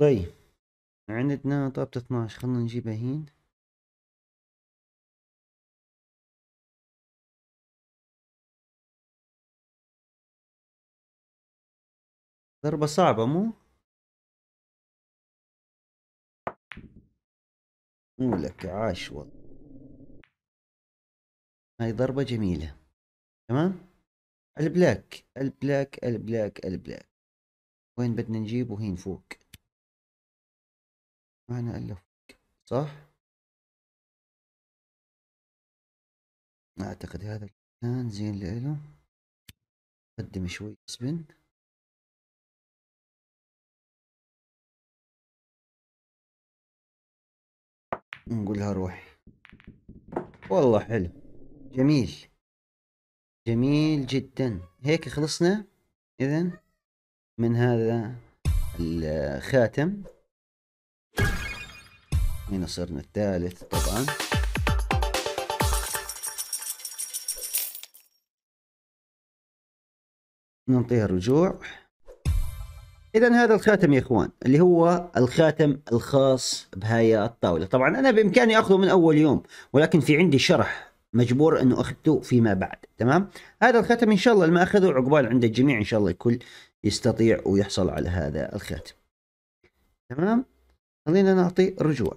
طيب عندنا طابة 12 خلنا نجيبها هين ضربة صعبة مو؟ مو لك عاش والله هاي ضربة جميلة تمام البلاك البلاك البلاك البلاك وين بدنا نجيبه هين فوق معنى فوق صح؟ أعتقد هذا كان زين لإله قدم شوي سبن نقولها روح والله حلو جميل جميل جدا هيك خلصنا اذا من هذا الخاتم هنا صرنا الثالث طبعا ننطيها رجوع اذا هذا الخاتم يا اخوان اللي هو الخاتم الخاص بهاي الطاوله طبعا انا بامكاني اخذه من اول يوم ولكن في عندي شرح مجبور انه اخذته فيما بعد تمام هذا الخاتم ان شاء الله ما اخذه عقبال عند الجميع ان شاء الله الكل يستطيع ويحصل على هذا الخاتم تمام خلينا نعطي رجوع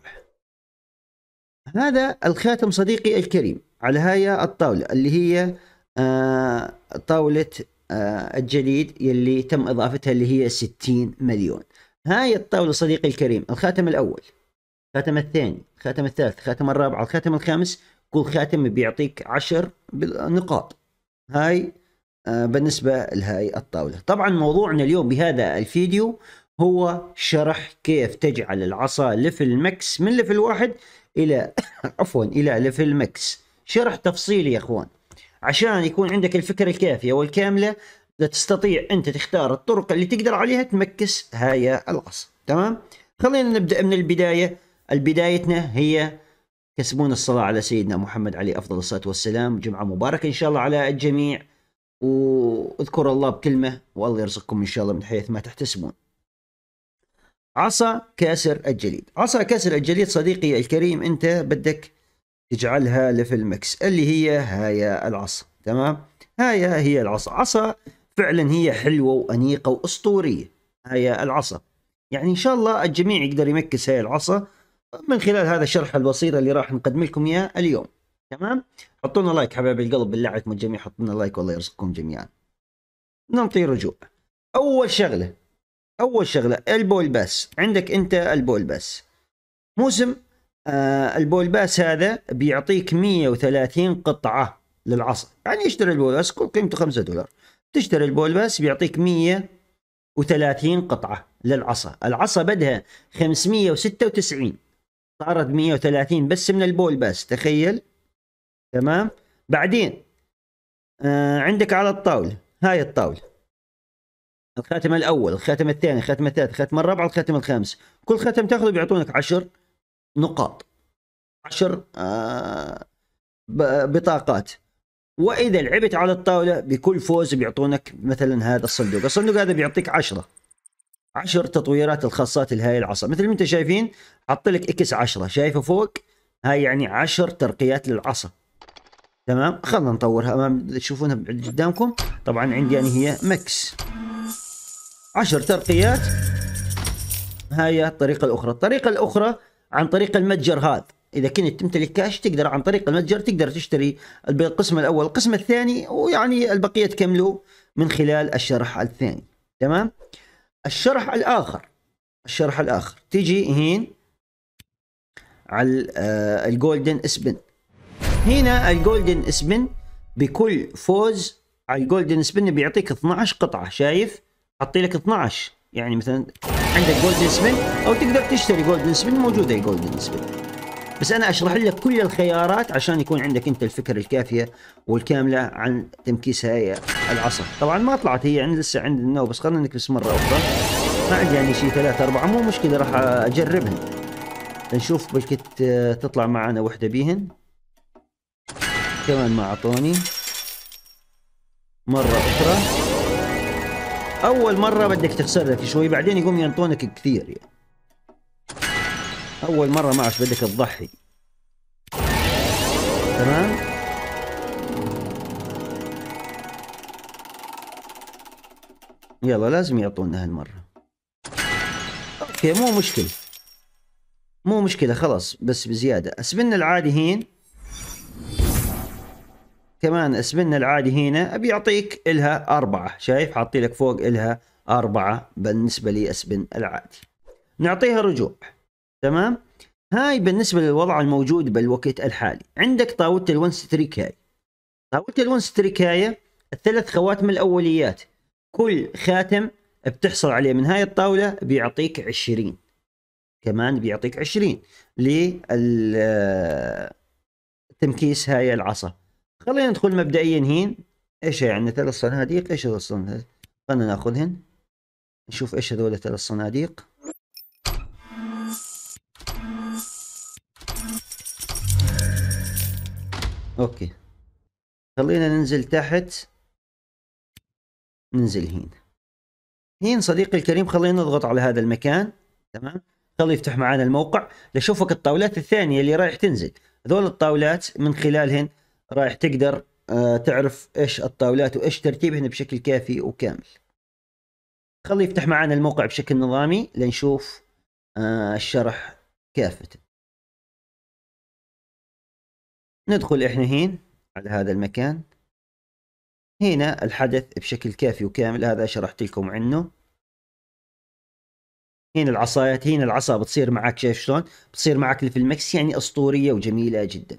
هذا الخاتم صديقي الكريم على هاي الطاولة اللي هي آه، طاولة الجديد آه، الجليد يلي تم إضافتها اللي هي 60 مليون هاي الطاولة صديقي الكريم الخاتم الأول الخاتم الثاني الخاتم الثالث الخاتم الرابع الخاتم الخامس كل خاتم بيعطيك عشر نقاط هاي آه، بالنسبة لهاي الطاولة طبعا موضوعنا اليوم بهذا الفيديو هو شرح كيف تجعل العصا ليفل ماكس من ليفل واحد الى عفوا الى ليفل ماكس شرح تفصيلي يا اخوان عشان يكون عندك الفكرة الكافية والكاملة لتستطيع انت تختار الطرق اللي تقدر عليها تمكس هاي العصا تمام خلينا نبدأ من البداية البدايتنا هي كسبون الصلاة على سيدنا محمد عليه أفضل الصلاة والسلام جمعة مباركة إن شاء الله على الجميع واذكر الله بكلمة والله يرزقكم إن شاء الله من حيث ما تحتسبون عصا كاسر الجليد عصا كاسر الجليد صديقي الكريم انت بدك تجعلها ليفل مكس اللي هي هاي العصا تمام هاي هي العصا عصا فعلا هي حلوة وأنيقة وأسطورية هاي العصا يعني إن شاء الله الجميع يقدر يمكس هاي العصا من خلال هذا الشرح البسيط اللي راح نقدم لكم إياه اليوم تمام حطونا لايك حبايب القلب بالله عليكم الجميع حطونا لايك والله يرزقكم جميعا نعطي رجوع أول شغلة اول شغله البول باس عندك انت البول باس موسم آه البول باس هذا بيعطيك 130 قطعه للعصا يعني اشتري البول باس كل قيمته 5 دولار تشتري البول باس بيعطيك 130 قطعه للعصا العصا بدها 596 صارت 130 بس من البول باس تخيل تمام بعدين آه عندك على الطاوله هاي الطاوله الخاتم الاول الخاتم الثاني الخاتم الثالث الخاتم الرابع الخاتم الخامس كل خاتم تاخذه بيعطونك عشر نقاط عشر آه، بطاقات واذا لعبت على الطاوله بكل فوز بيعطونك مثلا هذا الصندوق الصندوق هذا بيعطيك عشرة عشر تطويرات الخاصات لهاي العصا مثل ما انت شايفين حط لك اكس عشرة شايفه فوق هاي يعني عشر ترقيات للعصا تمام خلنا نطورها امام تشوفونها قدامكم طبعا عندي يعني هي مكس عشر ترقيات هاي الطريقة الأخرى الطريقة الأخرى عن طريق المتجر هذا إذا كنت تمتلك كاش تقدر عن طريق المتجر تقدر تشتري القسم الأول القسم الثاني ويعني البقية تكمله من خلال الشرح الثاني تمام الشرح الآخر الشرح الآخر تيجي هين على الجولدن آه، سبن هنا الجولدن سبن بكل فوز على الجولدن سبن بيعطيك 12 قطعة شايف حطي لك 12 يعني مثلا عندك جولدن سبين او تقدر تشتري جولدن سبين موجوده جولدن سبين بس انا اشرح لك كل الخيارات عشان يكون عندك انت الفكره الكافيه والكامله عن تمكيس هاي العصا طبعا ما طلعت هي عند يعني لسه عند النو بس خلينا نكبس مره اخرى ما عندي يعني شيء ثلاثة أربعة مو مشكلة راح أجربهن نشوف بلكت آه، تطلع معنا وحدة بيهن كمان ما أعطوني مرة أخرى اول مره بدك تخسر لك شوي بعدين يقوم ينطونك كثير يعني. اول مره معش بدك تضحي تمام يلا لازم يعطونا هالمره اوكي مو مشكله مو مشكله خلاص بس بزياده اسبنا العادي هين كمان اسبن العادي هنا بيعطيك الها اربعه شايف حاطي لك فوق الها اربعه بالنسبه لي اسبن العادي نعطيها رجوع تمام هاي بالنسبه للوضع الموجود بالوقت الحالي عندك طاوله الون ستريك هاي طاوله الون ستريك هاي الثلاث خواتم الاوليات كل خاتم بتحصل عليه من هاي الطاوله بيعطيك عشرين كمان بيعطيك عشرين للتمكيس هاي العصا خلينا ندخل مبدئيا هين ايش عندنا يعني ثلاث صناديق ايش هذول الصناديق خلينا ناخذهن نشوف ايش هذول ثلاث صناديق اوكي خلينا ننزل تحت ننزل هين هين صديقي الكريم خلينا نضغط على هذا المكان تمام خليه يفتح معانا الموقع لاشوفك الطاولات الثانية اللي رايح تنزل هذول الطاولات من خلالهن رايح تقدر آه، تعرف ايش الطاولات وايش ترتيبهن بشكل كافي وكامل خليه يفتح معنا الموقع بشكل نظامي لنشوف آه، الشرح كافة ندخل احنا هين على هذا المكان هنا الحدث بشكل كافي وكامل هذا شرحت لكم عنه هنا العصايات هنا العصا بتصير معك شايف شلون بتصير معك في المكس يعني اسطورية وجميلة جدا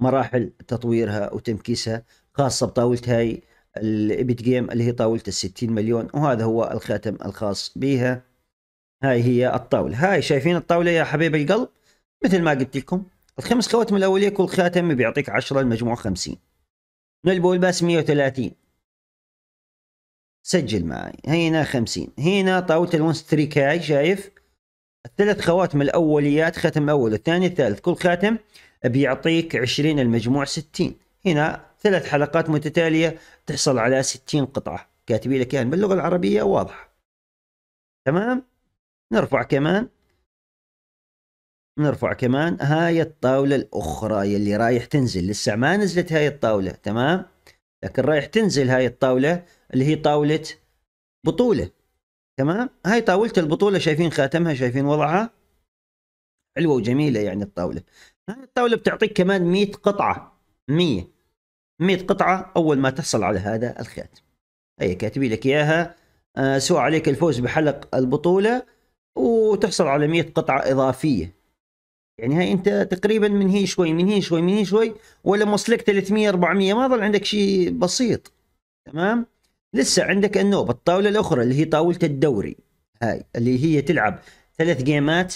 مراحل تطويرها وتمكيسها خاصه بطاوله هاي الايبت جيم اللي هي طاوله ال 60 مليون وهذا هو الخاتم الخاص بها هاي هي الطاوله هاي شايفين الطاوله يا حبيب القلب مثل ما قلت لكم الخمس خواتم الاوليه كل خاتم بيعطيك 10 المجموع 50 من البول باس 130 سجل معي هنا 50 هنا طاوله الونستريك هاي شايف الثلاث خواتم الاوليات خاتم الاول والثاني الثالث كل خاتم بيعطيك 20 المجموع 60 هنا ثلاث حلقات متتالية تحصل على 60 قطعة كاتبين لك يعني باللغة العربية واضحة تمام نرفع كمان نرفع كمان هاي الطاولة الأخرى يلي رايح تنزل لسه ما نزلت هاي الطاولة تمام لكن رايح تنزل هاي الطاولة اللي هي طاولة بطولة تمام هاي طاولة البطولة شايفين خاتمها شايفين وضعها حلوة وجميلة يعني الطاولة الطاولة بتعطيك كمان 100 قطعة 100 100 قطعة أول ما تحصل على هذا الخاتم هي كاتبين لك إياها آه سوى عليك الفوز بحلق البطولة وتحصل على 100 قطعة إضافية يعني هاي أنت تقريبا من هي شوي من هي شوي من هي شوي ولا وصلك 300 400 ما ظل عندك شيء بسيط تمام لسه عندك النوبة الطاولة الأخرى اللي هي طاولة الدوري هاي اللي هي تلعب ثلاث جيمات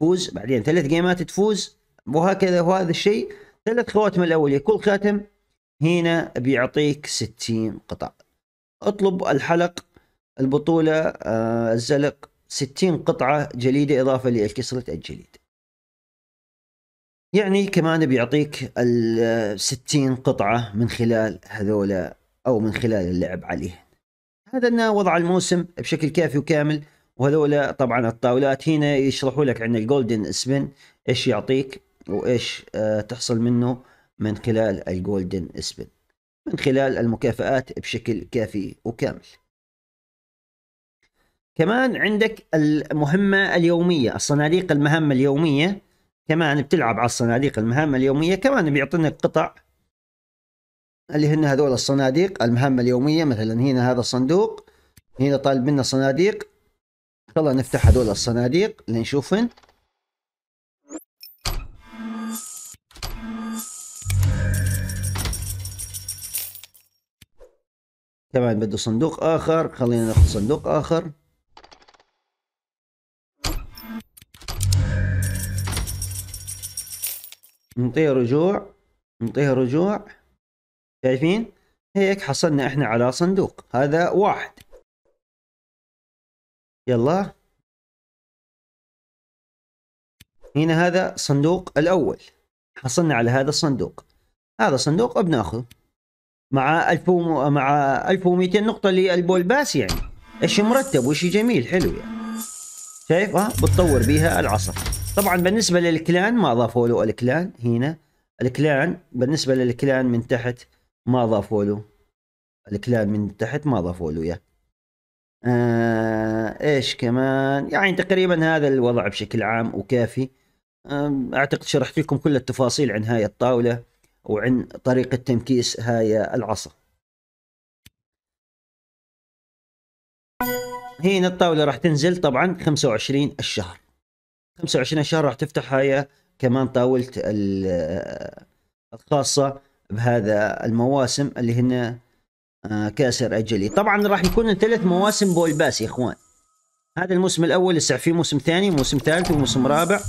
تفوز بعدين ثلاث جيمات تفوز وهكذا وهذا الشيء ثلاث خواتم الأولية كل خاتم هنا بيعطيك 60 قطع اطلب الحلق البطولة آه الزلق 60 قطعة جليدة إضافة لكسرة الجليد يعني كمان بيعطيك ال 60 قطعة من خلال هذولا أو من خلال اللعب عليهن هذا أنه وضع الموسم بشكل كافي وكامل وهذولا طبعا الطاولات هنا يشرحوا لك عن الجولدن سبين ايش يعطيك وايش آه، تحصل منه من خلال الجولدن سبين من خلال المكافآت بشكل كافي وكامل كمان عندك المهمة اليومية الصناديق المهام اليومية كمان بتلعب على الصناديق المهام اليومية كمان بيعطينا قطع اللي هن هذول الصناديق المهام اليومية مثلا هنا هذا الصندوق هنا طالب منا صناديق خلينا نفتح هذول الصناديق لنشوفهن طبعا بده صندوق اخر خلينا ناخذ صندوق اخر نعطيها رجوع نعطيها رجوع شايفين هيك حصلنا احنا على صندوق هذا واحد يلا هنا هذا صندوق الاول حصلنا على هذا الصندوق هذا صندوق بناخذه مع 1000 مع 1200 نقطة للبول باس يعني اشي مرتب واشي جميل حلو يعني شايف اه بتطور بيها العصر طبعا بالنسبة للكلان ما اضافوا له الكلان هنا الكلان بالنسبة للكلان من تحت ما اضافوا له الكلان من تحت ما اضافوا له اياه ايش كمان يعني تقريبا هذا الوضع بشكل عام وكافي آه، اعتقد شرحت لكم كل التفاصيل عن هاي الطاولة وعن طريقة تنكيس هاي العصا هنا الطاولة راح تنزل طبعا 25 الشهر 25 الشهر راح تفتح هاي كمان طاولة الخاصة بهذا المواسم اللي هنا آه، كاسر أجلي طبعا راح يكون ثلاث مواسم بول باس يا إخوان هذا الموسم الأول لسه في موسم ثاني موسم ثالث وموسم رابع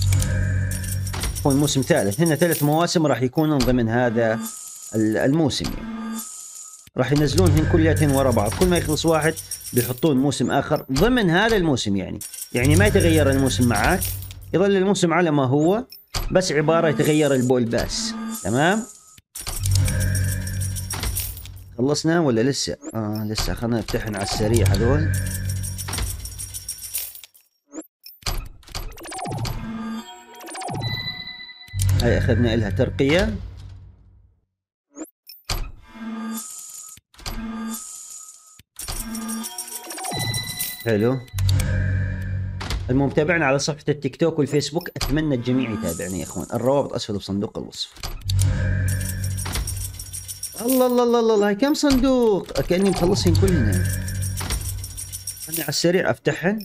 حتكون موسم ثالث هنا ثلاث مواسم راح يكونون ضمن هذا الموسم يعني. راح ينزلونهن كلياتهن ورا بعض كل ما يخلص واحد بيحطون موسم اخر ضمن هذا الموسم يعني يعني ما يتغير الموسم معك يظل الموسم على ما هو بس عباره يتغير البول باس تمام خلصنا ولا لسه اه لسه خلينا نفتحهم على السريع هذول هاي اخذنا لها ترقية حلو المهم تابعنا على صفحة التيك توك والفيسبوك أتمنى الجميع يتابعني يا إخوان الروابط أسفل بصندوق الوصف الله الله الله الله, هاي كم صندوق كأني مخلصهم كلهم خلني على السريع أفتحهم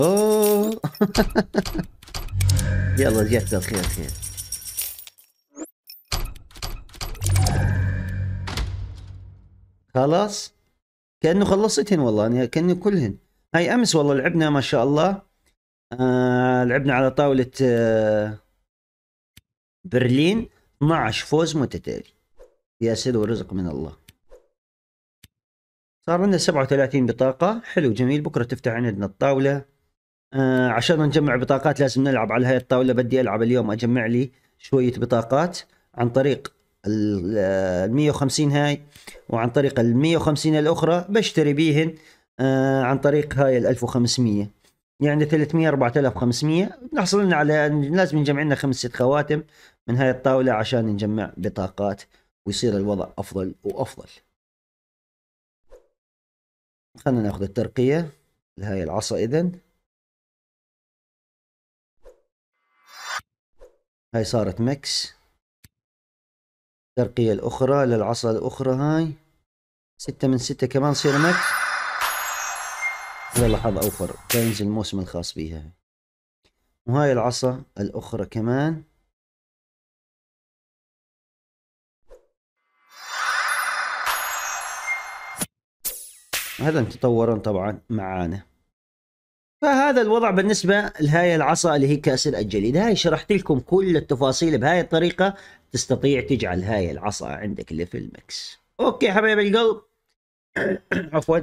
اوه يلا جت الخير خير خلاص كانه خلصتهن والله انا يعني كانه كلهن هاي امس والله لعبنا ما شاء الله آه لعبنا على طاوله آه برلين 12 فوز متتالي يا سيد ورزق من الله صار عندنا 37 بطاقة حلو جميل بكرة تفتح عندنا الطاولة آه عشان ما نجمع بطاقات لازم نلعب على هاي الطاوله بدي العب اليوم اجمع لي شويه بطاقات عن طريق ال 150 آه، هاي وعن طريق ال 150 الاخرى بشتري بيهن آه عن طريق هاي ال 1500 يعني 300 4500 نحصل لنا على لازم نجمع لنا خمس ست خواتم من هاي الطاوله عشان نجمع بطاقات ويصير الوضع افضل وافضل خلينا ناخذ الترقيه لهاي العصا اذا هاي صارت مكس ترقية الأخرى للعصا الأخرى هاي ستة من ستة كمان صير مكس يلا حظ أوفر تنزل الموسم الخاص بيها وهاي العصا الأخرى كمان هذا تطورا طبعا معانا فهذا الوضع بالنسبة لهاي العصا اللي هي كأسر الجليد هاي شرحت لكم كل التفاصيل بهاي الطريقة تستطيع تجعل هاي العصا عندك اللي في المكس اوكي حبايب القلب عفوا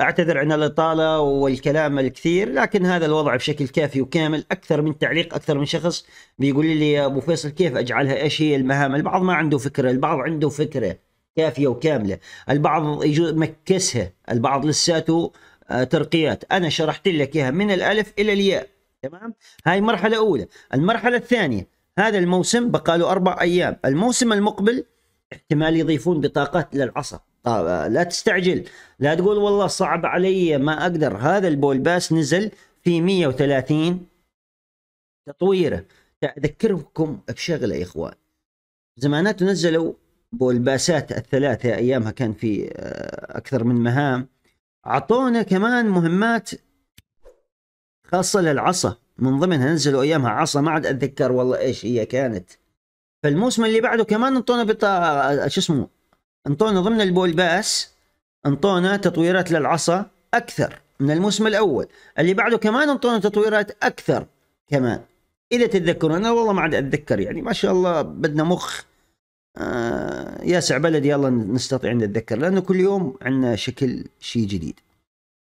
اعتذر عن الاطاله والكلام الكثير لكن هذا الوضع بشكل كافي وكامل اكثر من تعليق اكثر من شخص بيقول لي يا ابو فيصل كيف اجعلها ايش هي المهام البعض ما عنده فكره البعض عنده فكره كافيه وكامله البعض يجوز مكسها البعض لساته آه، ترقيات انا شرحت لك اياها من الالف الى الياء تمام هاي مرحله اولى المرحله الثانيه هذا الموسم بقاله اربع ايام الموسم المقبل احتمال يضيفون بطاقات للعصا آه، آه، لا تستعجل لا تقول والله صعب علي ما اقدر هذا البول باس نزل في 130 تطويره اذكركم بشغله يا اخوان زمانات نزلوا باسات الثلاثة أيامها كان في أكثر من مهام اعطونا كمان مهمات خاصه للعصا من ضمنها نزلوا ايامها عصا ما عاد اتذكر والله ايش هي كانت فالموسم اللي بعده كمان انطونا بطا شو اسمه انطونا ضمن البول باس انطونا تطويرات للعصا اكثر من الموسم الاول اللي بعده كمان انطونا تطويرات اكثر كمان اذا تتذكرون انا والله ما عاد اتذكر يعني ما شاء الله بدنا مخ آه، ياسع بلد يلا نستطيع ان نتذكر لانه كل يوم عندنا شكل شيء جديد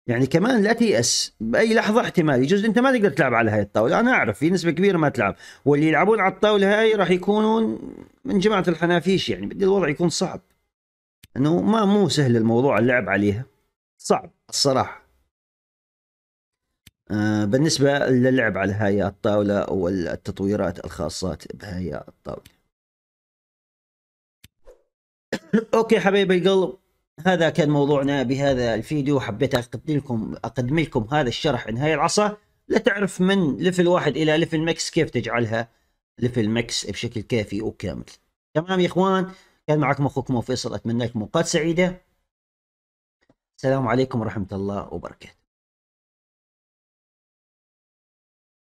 يعني كمان لا تيأس باي لحظه احتمال يجوز انت ما تقدر تلعب على هاي الطاوله انا اعرف في نسبه كبيره ما تلعب واللي يلعبون على الطاوله هاي راح يكونون من جماعه الحنافيش يعني بدي الوضع يكون صعب انه ما مو سهل الموضوع اللعب عليها صعب الصراحه آه، بالنسبه للعب على هاي الطاوله والتطويرات الخاصه بهاي الطاوله اوكي حبايب القلب هذا كان موضوعنا بهذا الفيديو حبيت اقدم لكم اقدم لكم هذا الشرح عن هاي العصا لتعرف من ليفل واحد الى ليفل ماكس كيف تجعلها ليفل ماكس بشكل كافي وكامل تمام يا اخوان كان معكم اخوكم فيصل اتمنى لكم اوقات سعيده السلام عليكم ورحمه الله وبركاته